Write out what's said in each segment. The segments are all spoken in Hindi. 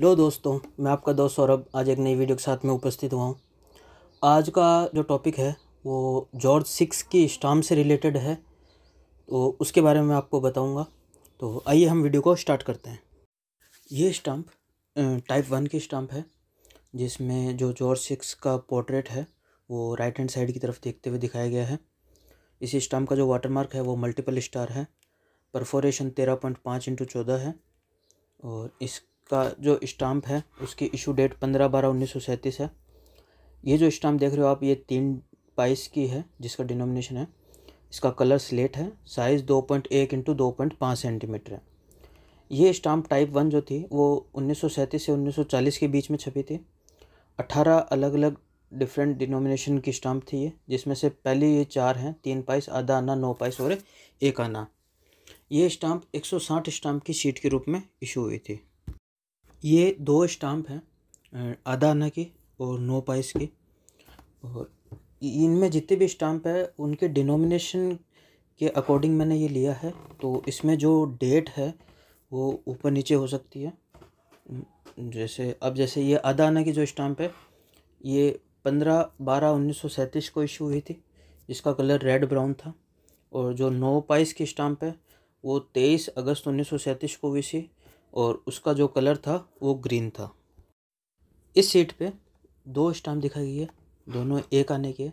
हेलो दोस्तों मैं आपका दोस्त सौरभ आज एक नई वीडियो के साथ में उपस्थित हुआ हूँ आज का जो टॉपिक है वो जॉर्ज सिक्स की स्टाम से रिलेटेड है तो उसके बारे में मैं आपको बताऊँगा तो आइए हम वीडियो को स्टार्ट करते हैं ये स्टाम्प टाइप वन की स्टाम्प है जिसमें जो जॉर्ज सिक्स का पोर्ट्रेट है वो राइट हैंड साइड की तरफ देखते हुए दिखाया गया है इसी स्टाम्प का जो वाटरमार्क है वो मल्टीपल स्टार है परफोरेशन तेरह पॉइंट पाँच इंटू चौदह है और इस का जो स्टाम्प है उसकी इशू डेट पंद्रह बारह उन्नीस सौ सैंतीस है ये जो स्टाम्प देख रहे हो आप ये तीन बाईस की है जिसका डिनोमिनेशन है इसका कलर स्लेट है साइज़ दो पॉइंट एक इंटू दो पॉइंट पाँच सेंटीमीटर है ये स्टाम्प टाइप वन जो थी वो उन्नीस सौ सैंतीस से उन्नीस सौ चालीस के बीच में छपी थी अट्ठारह अलग अलग डिफरेंट डिनोमिनेशन की स्टाम्प थी ये जिसमें से पहले ये चार हैं तीन पाइस आधा आना नौ पाइस और एक आना ये स्टाम्प एक सौ साठ स्टाम्प की शीट के रूप में इशू हुई थी ये दो स्टाम्प हैं आधा आना के और नौ पाइस के और इनमें जितने भी स्टाम्प है उनके डिनोमिनेशन के अकॉर्डिंग मैंने ये लिया है तो इसमें जो डेट है वो ऊपर नीचे हो सकती है जैसे अब जैसे ये आधा आना की जो स्टाम्प है ये पंद्रह बारह उन्नीस सौ सैंतीस को इशू हुई थी जिसका कलर रेड ब्राउन था और जो नौ पाइस की स्टाम्प है वो तेईस अगस्त उन्नीस सौ सैंतीस को हुई थी और उसका जो कलर था वो ग्रीन था इस सीट पे दो स्टाम्प दिखाई गई है दोनों एक आने के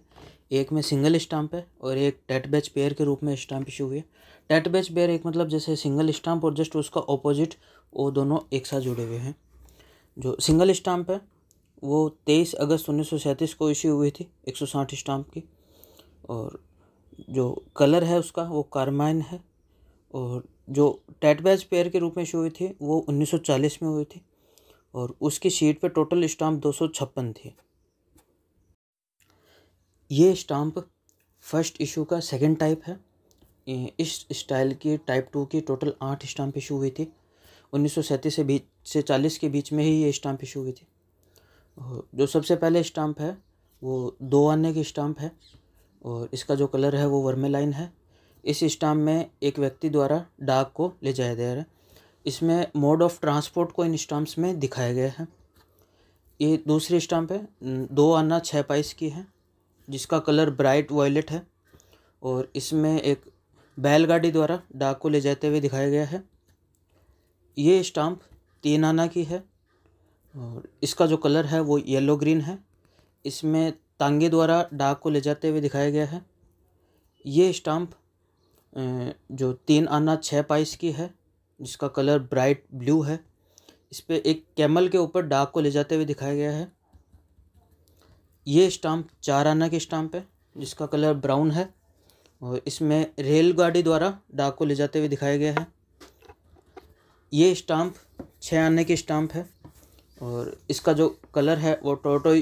एक में सिंगल स्टाम्प है और एक टेट बैच पेयर के रूप में स्टाम्प इशू हुई है टेट बैच पेयर एक मतलब जैसे सिंगल स्टाम्प और जस्ट उसका ऑपोजिट वो दोनों एक साथ जुड़े हुए हैं जो सिंगल स्टाम्प है वो तेईस अगस्त उन्नीस को इशू हुई थी एक सौ साठ स्टाम्प की और जो कलर है उसका वो कारमाइन है और जो टेट बैच पेयर के रूप में शो हुए थे वो 1940 में हुए थे और उसकी शीट पे टोटल स्टाम्प दो थे ये स्टाम्प फर्स्ट इशू का सेकंड टाइप है इस स्टाइल के टाइप टू के टोटल आठ स्टाम्प इशू हुई थी 1937 से बीच से 40 के बीच में ही ये स्टाम्प इशू हुई थी जो सबसे पहले स्टाम्प है वो दो आने की स्टाम्प है और इसका जो कलर है वो वर्मेलाइन है इस स्टाम्प में एक व्यक्ति द्वारा डाक को ले जाया गया है इसमें मोड ऑफ ट्रांसपोर्ट को इन स्टाम्प्स में दिखाया गया है ये दूसरी स्टाम्प है दो आना छः पाइस की है जिसका कलर ब्राइट वॉयलेट है और इसमें एक बैलगाड़ी द्वारा डाक को ले जाते हुए दिखाया गया है ये स्टाम्प तीन आना की है और इसका जो कलर है वो येलो ग्रीन है इसमें तांगे द्वारा डाक को ले जाते हुए दिखाया गया है ये स्टाम्प जो तीन आना छः पाइस की है जिसका कलर ब्राइट ब्लू है इस पर एक कैमल के ऊपर डाक को ले जाते हुए दिखाया गया है ये स्टाम्प चार आना की स्टाम्प है जिसका कलर ब्राउन है और इसमें रेलगाड़ी द्वारा डाक को ले जाते हुए दिखाया गया है ये स्टाम्प छः आने की स्टाम्प है और इसका जो कलर है वो टोटो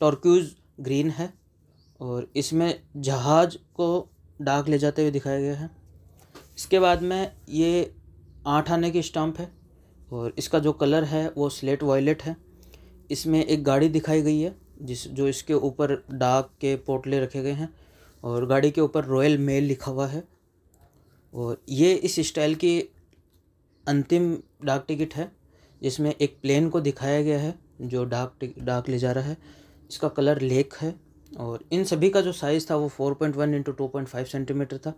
टॉर्क्यूज ग्रीन है और इसमें जहाज को डाक ले जाते हुए दिखाया गया है इसके बाद में ये आठ आने की स्टाम्प है और इसका जो कलर है वो स्लेट वॉयलेट है इसमें एक गाड़ी दिखाई गई है जिस जो इसके ऊपर डाक के पोटले रखे गए हैं और गाड़ी के ऊपर रॉयल मेल लिखा हुआ है और ये इस स्टाइल की अंतिम डाक टिकट है जिसमें एक प्लेन को दिखाया गया है जो डाक डाक ले जा रहा है इसका कलर लेक है और इन सभी का जो साइज़ था वो four point one into two point five centimetre था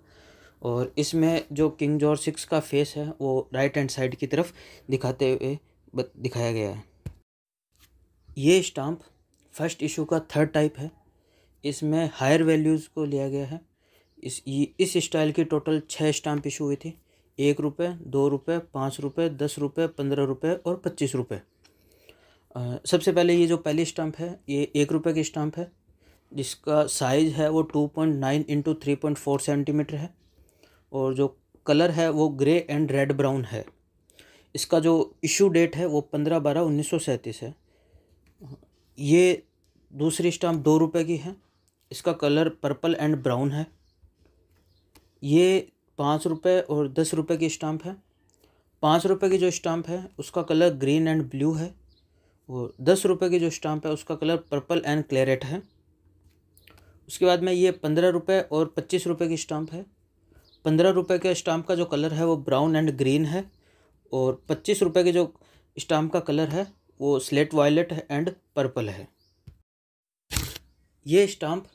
और इसमें जो किंग जॉर्ज सिक्स का फेस है वो राइट हैंड साइड की तरफ दिखाते हुए दिखाया गया है ये स्टाम्प फर्स्ट इशू का थर्ड टाइप है इसमें हायर वैल्यूज़ को लिया गया है इस इस स्टाइल की टोटल छः स्टाम्प इशू हुई थी एक रुपये दो रुपये पाँच रुपये दस रुपये पंद्रह रुपये और पच्चीस रुपये सबसे पहले ये जो पहली स्टाम्प है ये एक रुपये की स्टाम्प है जिसका साइज़ है वो two point nine into three point four centimetre है और जो कलर है वो ग्रे एंड रेड ब्राउन है इसका जो इशू डेट है वो पंद्रह बारह उन्नीस सौ सैंतीस है ये दूसरी स्टाम्प दो रुपये की है इसका कलर पर्पल एंड ब्राउन है ये पाँच रुपये और दस रुपये की स्टाम्प है पाँच रुपये की जो स्टाम्प है उसका कलर ग्रीन एंड ब्लू है और दस रुपये की जो स्टाम्प है उसका कलर पर्पल एंड क्लेरेट है उसके बाद में ये पंद्रह रुपये और पच्चीस रुपये की स्टाम्प है पंद्रह रुपये के स्टाम्प का जो कलर है वो ब्राउन एंड ग्रीन है और पच्चीस रुपये के जो स्टाम्प का कलर है वो स्लेट वायलेट एंड पर्पल है ये स्टाम्प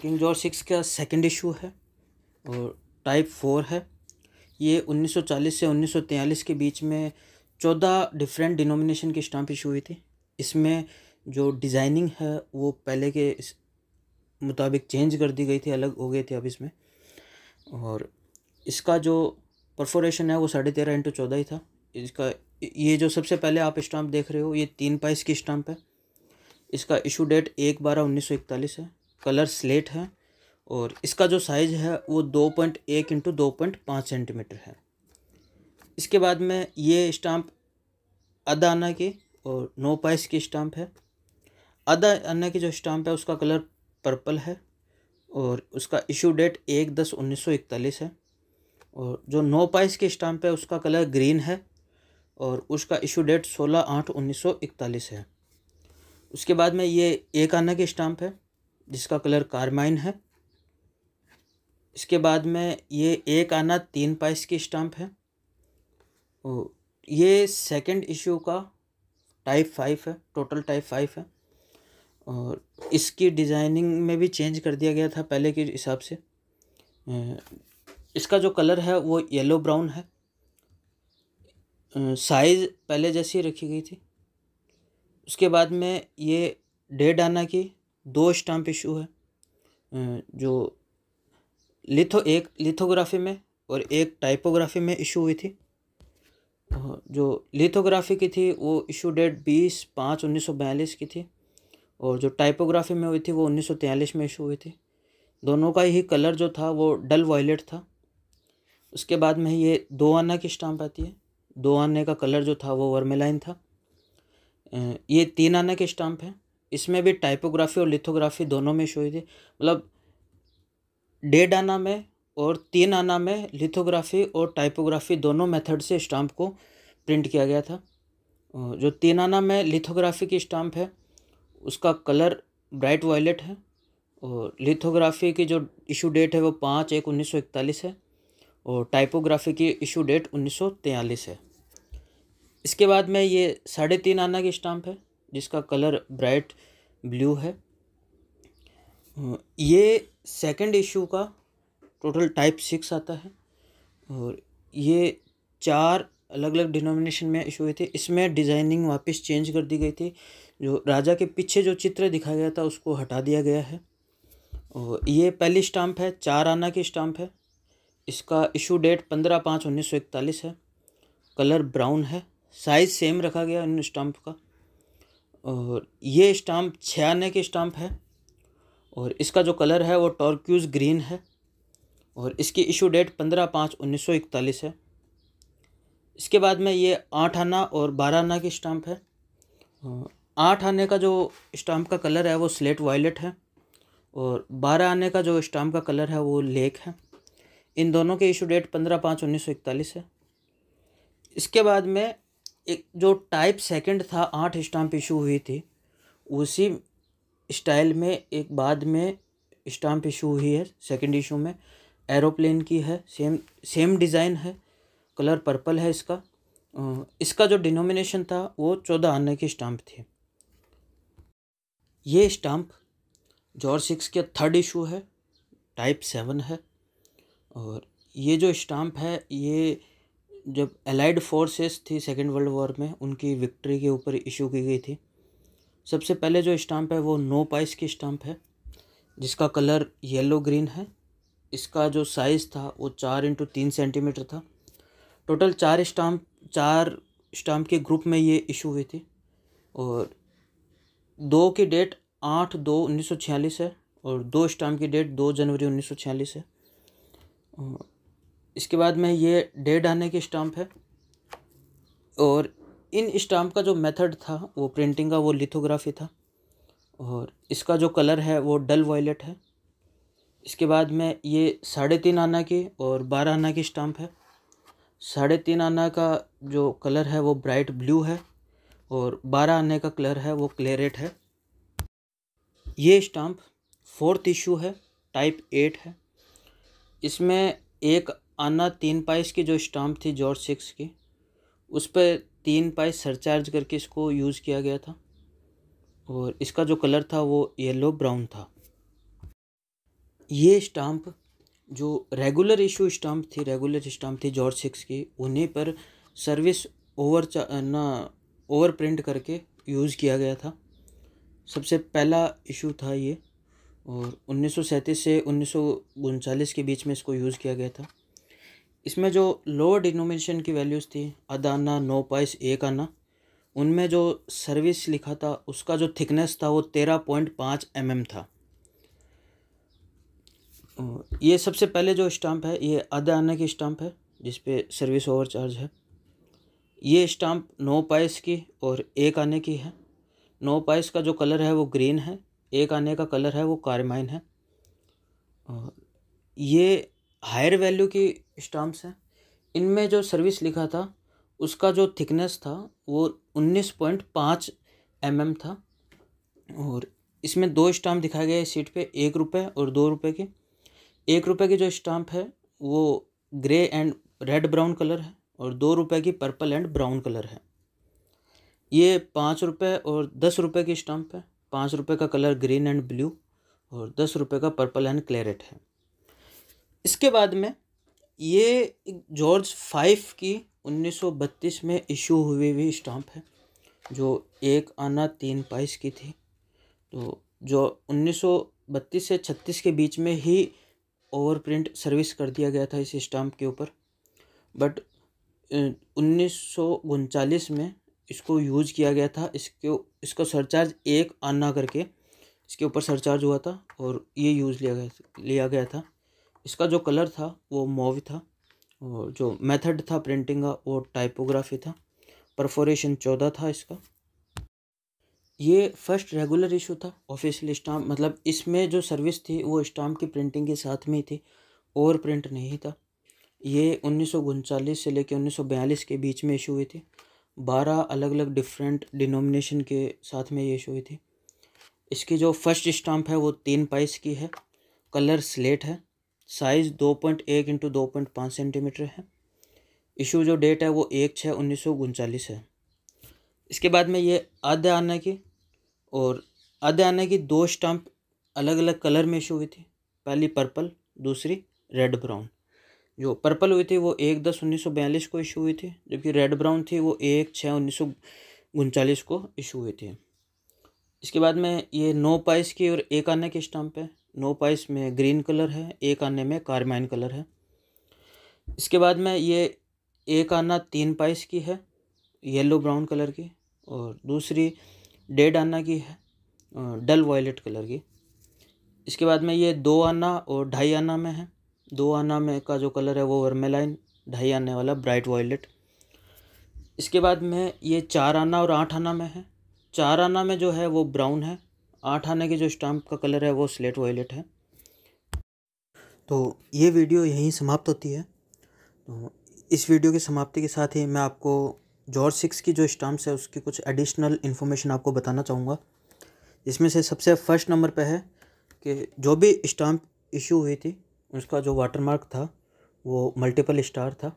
किंग जॉर्ज सिक्स का सेकंड इशू है और टाइप फोर है ये 1940 से 1943 के बीच में चौदह डिफरेंट डिनोमिनेशन की स्टाम्प इशू हुई थी इसमें जो डिज़ाइनिंग है वो पहले के मुताबिक चेंज कर दी गई थी अलग हो गए थे अब इसमें और इसका जो परफोरेशन है वो साढ़े तेरह इंटू चौदह ही था इसका ये जो सबसे पहले आप स्टाम्प देख रहे हो ये तीन पाइस की स्टाम्प है इसका इशू डेट एक बारह उन्नीस सौ इकतालीस है कलर स्लेट है और इसका जो साइज़ है वो दो पॉइंट एक इंटू दो पॉइंट पाँच सेंटीमीटर है इसके बाद में ये स्टाम्प आधा आना की और नौ पाइस की स्टाम्प है आधा आना की जो स्टाम्प है उसका कलर पर्पल है और उसका इशू डेट एक दस उन्नीस सौ इकतालीस है और जो नो पाइस के स्टाम्प है उसका कलर ग्रीन है और उसका इशू डेट सोलह आठ उन्नीस सौ इकतालीस है उसके बाद में ये एक आना की स्टाम्प है जिसका कलर कारमाइन है इसके बाद में ये एक आना तीन पाइस की स्टाम्प है और ये सेकंड इशू का टाइप फाइव है टोटल टाइप फाइव है और इसकी डिज़ाइनिंग में भी चेंज कर दिया गया था पहले के हिसाब से इसका जो कलर है वो येलो ब्राउन है साइज़ पहले जैसी रखी गई थी उसके बाद में ये डेढ़ आना की दो स्टाम्प इशू है जो लिथो एक लिथोग्राफी में और एक टाइपोग्राफी में इशू हुई थी जो लिथोग्राफी की थी वो इशू डेट बीस पाँच उन्नीस सौ बयालीस की थी और जो टाइपोग्राफी में हुई थी वो उन्नीस में इशू हुई थी दोनों का ही कलर जो था वो डल वॉयलेट था उसके बाद में ये दो आना की स्टाम्प आती है दो आने का कलर जो था वो वर्मेलाइन था ये तीन आना के स्टाम्प है इसमें भी टाइपोग्राफी और लिथोग्राफी दोनों में इशू हुई थी मतलब डेढ़ आना में और तीन आना में लिथोग्राफी और टाइपोग्राफी दोनों मेथड से स्टाम्प को प्रिंट किया गया था जो तीन आना में लिथोग्राफी की स्टाम्प है उसका कलर ब्राइट वायलेट है और लिथोग्राफी की जो इशू डेट है वो पाँच एक उन्नीस सौ इकतालीस है और टाइपोग्राफी की इशू डेट उन्नीस सौ तैंतालीस है इसके बाद में ये साढ़े तीन आना की स्टाम्प है जिसका कलर ब्राइट ब्लू है ये सेकंड इशू का टोटल टाइप सिक्स आता है और ये चार अलग अलग डिनोमिनेशन में इशू हुई थी इसमें डिज़ाइनिंग वापस चेंज कर दी गई थी जो राजा के पीछे जो चित्र दिखाया गया था उसको हटा दिया गया है और ये पहली स्टाम्प है चार आना की स्टाम्प है इसका इशू डेट पंद्रह पाँच उन्नीस सौ इकतालीस है कलर ब्राउन है साइज़ सेम रखा गया इन स्टाम्प का और ये स्टाम्प छः आने की स्टाम्प है और इसका जो कलर है वो टॉर्क्यूज़ ग्रीन है और इसकी इशू डेट पंद्रह पाँच उन्नीस सौ इकतालीस है इसके बाद में ये आठ आना और बारह आना की स्टाम्प है आठ आने का जो स्टाम्प का कलर है वो स्लेट वायलेट है और बारह आने का जो स्टाम्प का कलर है वो लेक है इन दोनों के इशू डेट पंद्रह पाँच उन्नीस सौ इकतालीस है इसके बाद में एक जो टाइप सेकंड था आठ स्टाम्प इशू हुई थी उसी स्टाइल में एक बाद में स्टाम्प इशू हुई है सेकंड इशू में एरोप्लेन की है सेम सेम डिज़ाइन है कलर पर्पल है इसका इसका जो डिनोमिनेशन था वो चौदह आने की स्टाम्प थी ये स्टाम्प जॉर्ज सिक्स के थर्ड इशू है टाइप सेवन है और ये जो स्टाम्प है ये जब एलाइड फोर्सेस थी सेकेंड वर्ल्ड वॉर में उनकी विक्ट्री के ऊपर इशू की गई थी सबसे पहले जो स्टाम्प है वो नो पाइस की स्टाम्प है जिसका कलर येलो ग्रीन है इसका जो साइज़ था वो चार इंटू तीन सेंटीमीटर था टोटल चार स्टाम्प चार स्टाम्प के ग्रुप में ये इशू हुई थी और दो की डेट आठ दो उन्नीस सौ छियालीस है और दो स्टाम्प की डेट दो जनवरी उन्नीस सौ छियालीस है इसके बाद में ये डेढ़ आने की स्टाम्प है और इन स्टाम्प का जो मेथड था वो प्रिंटिंग का वो लिथोग्राफी था और इसका जो कलर है वो डल वॉयलेट है इसके बाद में ये साढ़े तीन आना की और बारह आना की स्टाम्प है साढ़े तीन आना का जो कलर है वो ब्राइट ब्लू है और बारह आने का कलर है वो क्लेरेट है ये स्टाम्प फोर्थ इशू है टाइप एट है इसमें एक आना तीन पाइस की जो स्टाम्प थी जॉर्ज सिक्स की उस पर तीन पाइस सरचार्ज करके इसको यूज़ किया गया था और इसका जो कलर था वो येलो ब्राउन था ये स्टाम्प जो रेगुलर इशू स्टाम्प थी रेगुलर स्टाम्प थी जॉर्ज सिक्स की उन्हीं पर सर्विस ओवर ना ओवर प्रिंट करके यूज़ किया गया था सबसे पहला इशू था ये और उन्नीस से उन्नीस के बीच में इसको यूज़ किया गया था इसमें जो लोअर डिनोमिनेशन की वैल्यूज़ थी आधा आना नौ पाइस एक आना उनमें जो सर्विस लिखा था उसका जो थिकनेस था वो तेरह पॉइंट पाँच एम mm एम था ये सबसे पहले जो स्टाम्प है ये आधा आना की स्टाम्प है जिस सर्विस ओवर चार्ज है ये स्टाम्प नौ पाइस की और एक आने की है नौ पाइस का जो कलर है वो ग्रीन है एक आने का कलर है वो कारमाइन है और ये हायर वैल्यू की स्टाम्प्स हैं इनमें जो सर्विस लिखा था उसका जो थिकनेस था वो उन्नीस पॉइंट पाँच एम एम था और इसमें दो स्टाम्प दिखाए गए सीट पे एक रुपये और दो रुपये की एक रुपये की जो स्टाम्प है वो grey and red brown colour है और दो रुपए की पर्पल एंड ब्राउन कलर है ये पाँच रुपये और दस रुपये की स्टम्प है पाँच रुपये का कलर ग्रीन एंड ब्लू और दस रुपये का पर्पल एंड क्लेरेट है इसके बाद में ये जॉर्ज फाइफ की 1932 में इशू हुई हुई स्टाम्प है जो एक आना तीन पाइस की थी तो जो 1932 से 36 के बीच में ही ओवर प्रिंट सर्विस कर दिया गया था इस स्टाम्प के ऊपर बट उन्नीस में इसको यूज़ किया गया था इसके इसका सरचार्ज एक आना करके इसके ऊपर सरचार्ज हुआ था और ये यूज़ लिया गया लिया गया था इसका जो कलर था वो मोव था और जो मेथड था प्रिंटिंग का वो टाइपोग्राफी था परफोरेशन चौदह था इसका ये फर्स्ट रेगुलर इशू था ऑफिशियल स्टाम्प मतलब इसमें जो सर्विस थी वो स्टाम्प की प्रिंटिंग के साथ में ही थी और प्रिंट नहीं था ये उन्नीस से लेकर उन्नीस के बीच में इशू हुई थी बारह अलग अलग डिफरेंट डिनोमिनेशन के साथ में ये इशू हुई थी इसकी जो फर्स्ट स्टाम्प है वो तीन पाइस की है कलर स्लेट है साइज़ दो पॉइंट एक इंटू दो पॉइंट पाँच सेंटीमीटर है इशू जो डेट है वो एक छः उन्नीस सौ उनचालीस है इसके बाद में ये आधे आना की और आधे आना की दो स्टाम्प अलग अलग कलर में इशू हुई थी पहली पर्पल दूसरी रेड ब्राउन जो पर्पल हुई थी वो एक दस उन्नीस सौ बयालीस को इशू हुई थी जबकि रेड ब्राउन थी वो एक छः उन्नीस सौ उनचालीस को इशू हुई थी इसके बाद में ये नौ पाइस की और एक आने के स्टाम्प है नौ पाइस में ग्रीन कलर है एक आने में कारमाइन कलर है इसके बाद में ये एक आना तीन पाइस की है येलो ब्राउन कलर की और दूसरी डेढ़ आना की है डल वायलेट कलर की इसके बाद में ये दो आना और ढाई आना में है दो आना में का जो कलर है वो वर्मेलाइन ढाई आने वाला ब्राइट वॉयलेट इसके बाद में ये चार आना और आठ आना में है चार आना में जो है वो ब्राउन है आठ आने के जो स्टाम्प का कलर है वो स्लेट वॉयलेट है तो ये वीडियो यहीं समाप्त होती है तो इस वीडियो की समाप्ति के साथ ही मैं आपको जॉर्ज सिक्स की जो स्टाम्प्स है उसकी कुछ एडिशनल इन्फॉर्मेशन आपको बताना चाहूँगा इसमें से सबसे फर्स्ट नंबर पर है कि जो भी स्टाम्प इशू हुई थी उसका जो वाटरमार्क था वो मल्टीपल स्टार था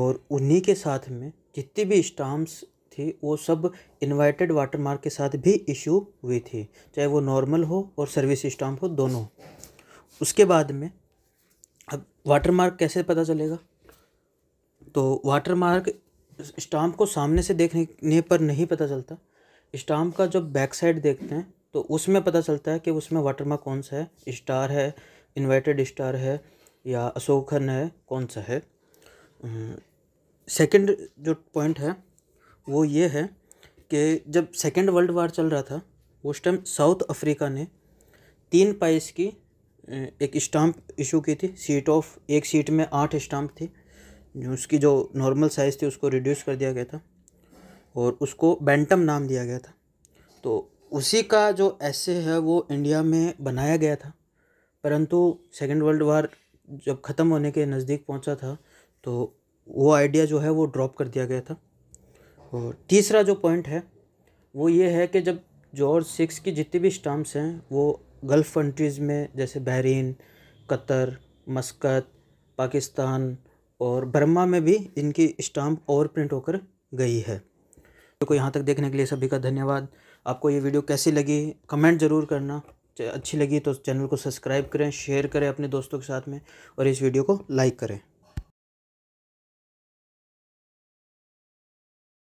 और उन्हीं के साथ में जितनी भी स्टाम्प्स थी वो सब इनवाइटेड वाटरमार्क के साथ भी इशू हुई थी चाहे वो नॉर्मल हो और सर्विस स्टाम्प हो दोनों उसके बाद में अब वाटरमार्क कैसे पता चलेगा तो वाटरमार्क स्टाम्प को सामने से देखने पर नहीं पता चलता स्टाम्प का जब बैक साइड देखते हैं तो उसमें पता चलता है कि उसमें वाटरमार्क कौन सा है स्टार है इन्वर्टेड स्टार है या अशोक खन है कौन सा है सेकंड जो पॉइंट है वो ये है कि जब सेकंड वर्ल्ड वार चल रहा था उस टाइम साउथ अफ्रीका ने तीन पाइस की एक स्टाम्प इशू की थी सीट ऑफ एक सीट में आठ स्टाम्प थी जो उसकी जो नॉर्मल साइज़ थी उसको रिड्यूस कर दिया गया था और उसको बैंटम नाम दिया गया था तो उसी का जो ऐसे है वो इंडिया में बनाया गया था परंतु सेकेंड वर्ल्ड वार जब ख़त्म होने के नज़दीक पहुंचा था तो वो आइडिया जो है वो ड्रॉप कर दिया गया था और तीसरा जो पॉइंट है वो ये है कि जब जॉर्ज सिक्स की जितनी भी स्टाम्प्स हैं वो गल्फ़ कंट्रीज़ में जैसे बहरीन कतर मस्कत पाकिस्तान और बर्मा में भी इनकी स्टाम्प ओवर प्रिंट होकर गई है तो यहाँ तक देखने के लिए सभी का धन्यवाद आपको ये वीडियो कैसी लगी कमेंट ज़रूर करना अच्छी लगी तो चैनल को सब्सक्राइब करें शेयर करें अपने दोस्तों के साथ में और इस वीडियो को लाइक करें